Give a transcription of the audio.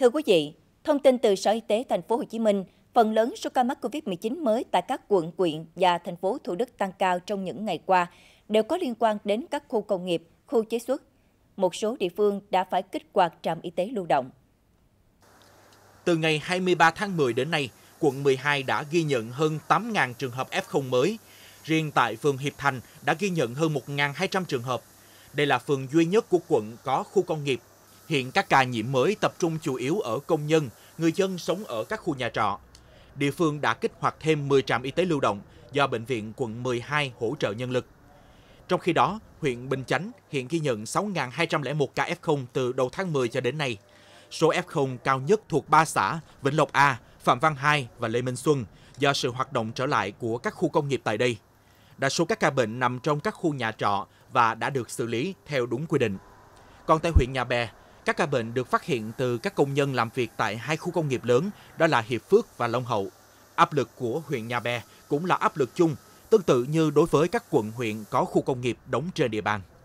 Thưa quý vị, thông tin từ Sở Y tế thành phố Hồ Chí Minh, phần lớn số ca mắc COVID-19 mới tại các quận, huyện và thành phố Thủ Đức tăng cao trong những ngày qua đều có liên quan đến các khu công nghiệp, khu chế xuất. Một số địa phương đã phải kích hoạt trạm y tế lưu động. Từ ngày 23 tháng 10 đến nay, quận 12 đã ghi nhận hơn 8.000 trường hợp F0 mới. Riêng tại phường Hiệp Thành đã ghi nhận hơn 1.200 trường hợp. Đây là phường duy nhất của quận có khu công nghiệp, Hiện các ca nhiễm mới tập trung chủ yếu ở công nhân, người dân sống ở các khu nhà trọ. Địa phương đã kích hoạt thêm 10 trạm y tế lưu động do Bệnh viện quận 12 hỗ trợ nhân lực. Trong khi đó, huyện Bình Chánh hiện ghi nhận 6.201 ca F0 từ đầu tháng 10 cho đến nay. Số F0 cao nhất thuộc 3 xã Vĩnh Lộc A, Phạm Văn Hai và Lê Minh Xuân do sự hoạt động trở lại của các khu công nghiệp tại đây. Đa số các ca bệnh nằm trong các khu nhà trọ và đã được xử lý theo đúng quy định. Còn tại huyện Nhà Bè, các ca bệnh được phát hiện từ các công nhân làm việc tại hai khu công nghiệp lớn, đó là Hiệp Phước và Long Hậu. Áp lực của huyện Nhà Bè cũng là áp lực chung, tương tự như đối với các quận huyện có khu công nghiệp đóng trên địa bàn.